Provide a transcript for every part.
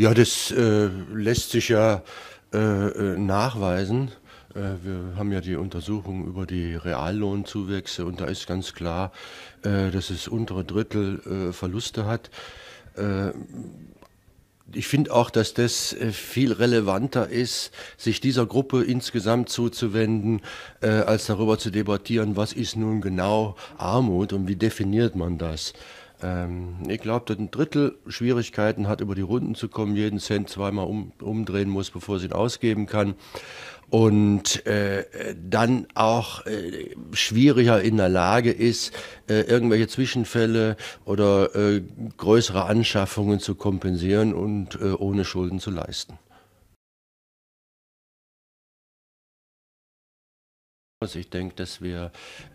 Ja, das äh, lässt sich ja äh, äh nachweisen. Äh, wir haben ja die Untersuchung über die Reallohnzuwächse und da ist ganz klar, äh, dass es untere Drittel Verluste hat. Ich finde auch, dass das viel relevanter ist, sich dieser Gruppe insgesamt zuzuwenden, als darüber zu debattieren, was ist nun genau Armut und wie definiert man das. Ähm, ich glaube, dass ein Drittel Schwierigkeiten hat, über die Runden zu kommen, jeden Cent zweimal um, umdrehen muss, bevor sie ihn ausgeben kann. Und äh, dann auch äh, schwieriger in der Lage ist, äh, irgendwelche Zwischenfälle oder äh, größere Anschaffungen zu kompensieren und äh, ohne Schulden zu leisten. Also ich denke, dass wir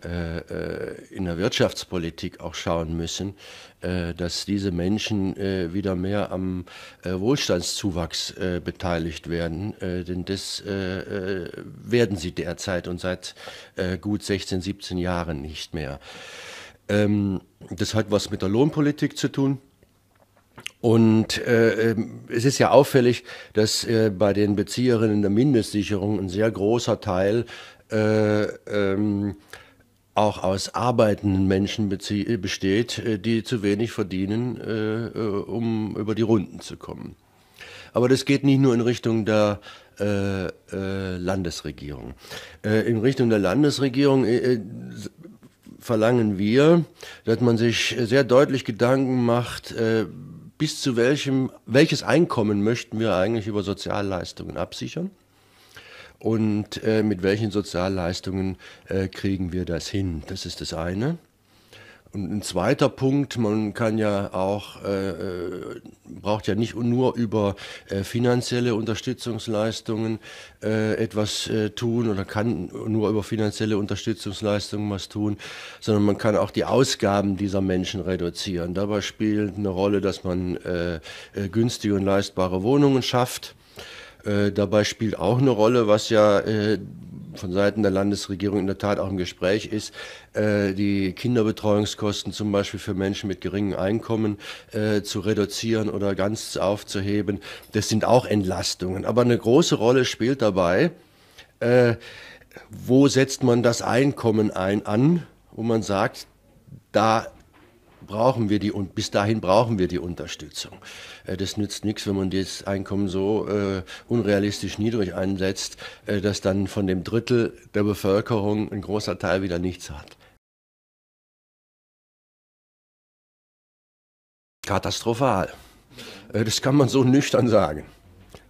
äh, äh, in der Wirtschaftspolitik auch schauen müssen, äh, dass diese Menschen äh, wieder mehr am äh, Wohlstandszuwachs äh, beteiligt werden, denn das werden sie derzeit und seit gut 16, 17 Jahren nicht mehr. Ähm, das hat was mit der Lohnpolitik zu tun. Und äh, ähm, es ist ja auffällig, dass äh, bei den Bezieherinnen der Mindestsicherung ein sehr großer Teil äh, ähm, auch aus arbeitenden Menschen äh, besteht, äh, die zu wenig verdienen, äh, um über die Runden zu kommen. Aber das geht nicht nur in Richtung der äh, Landesregierung. in Richtung der Landesregierung verlangen wir, dass man sich sehr deutlich Gedanken macht, bis zu welchem, welches Einkommen möchten wir eigentlich über Sozialleistungen absichern und äh, mit welchen Sozialleistungen äh, kriegen wir das hin. Das ist das eine. Und ein zweiter Punkt, man kann ja auch, äh, äh braucht ja nicht nur über äh, finanzielle Unterstützungsleistungen äh, etwas äh, tun oder kann nur über finanzielle Unterstützungsleistungen was tun, sondern man kann auch die Ausgaben dieser Menschen reduzieren. Dabei spielt eine Rolle, dass man äh, günstige und leistbare Wohnungen schafft äh, dabei spielt auch eine Rolle, was ja äh, von Seiten der Landesregierung in der Tat auch im Gespräch ist, äh, die Kinderbetreuungskosten zum Beispiel für Menschen mit geringem Einkommen äh, zu reduzieren oder ganz aufzuheben. Das sind auch Entlastungen. Aber eine große Rolle spielt dabei, äh, wo setzt man das Einkommen ein an, wo man sagt, da brauchen wir die und bis dahin brauchen wir die Unterstützung. Äh, das nützt nichts, wenn man das Einkommen so äh, unrealistisch niedrig einsetzt, äh, dass dann von dem Drittel der Bevölkerung ein großer Teil wieder nichts hat. Katastrophal. Äh, das kann man so nüchtern sagen.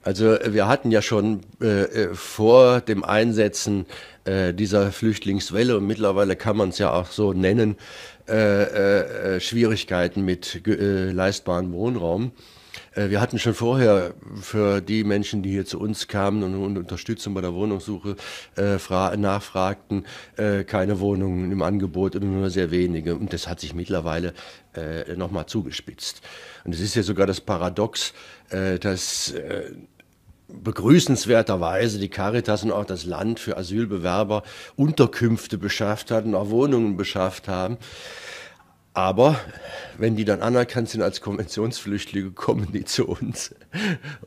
Also äh, wir hatten ja schon äh, äh, vor dem Einsetzen äh, dieser Flüchtlingswelle und mittlerweile kann man es ja auch so nennen, äh, äh Schwierigkeiten mit leistbarem Wohnraum. Wir hatten schon vorher für die Menschen, die hier zu uns kamen und Unterstützung bei der Wohnungssuche äh, nachfragten, äh, keine Wohnungen im Angebot und nur sehr wenige. Und das hat sich mittlerweile äh, nochmal zugespitzt. Und es ist ja sogar das Paradox, dass begrüßenswerterweise die Caritas und auch das Land für Asylbewerber Unterkünfte beschafft hat und auch Wohnungen beschafft haben. Aber wenn die dann anerkannt sind als Konventionsflüchtlinge, kommen die zu uns.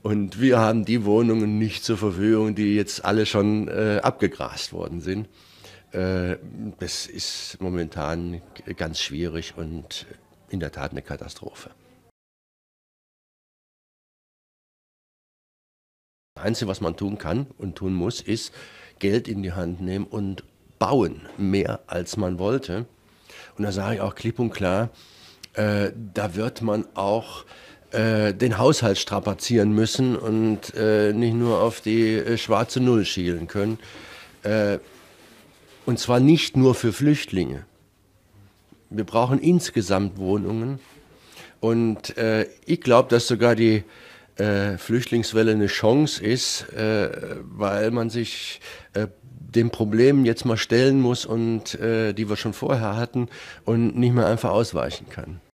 Und wir haben die Wohnungen nicht zur Verfügung, die jetzt alle schon äh, abgegrast worden sind. Äh, das ist momentan ganz schwierig und in der Tat eine Katastrophe. Das Einzige, was man tun kann und tun muss, ist Geld in die Hand nehmen und bauen, mehr als man wollte. Und da sage ich auch klipp und klar, äh, da wird man auch äh, den Haushalt strapazieren müssen und äh, nicht nur auf die äh, schwarze Null schielen können. Äh, und zwar nicht nur für Flüchtlinge. Wir brauchen insgesamt Wohnungen. Und äh, ich glaube, dass sogar die äh, Flüchtlingswelle eine Chance ist, äh, weil man sich äh, den Problemen jetzt mal stellen muss und äh, die wir schon vorher hatten und nicht mehr einfach ausweichen kann.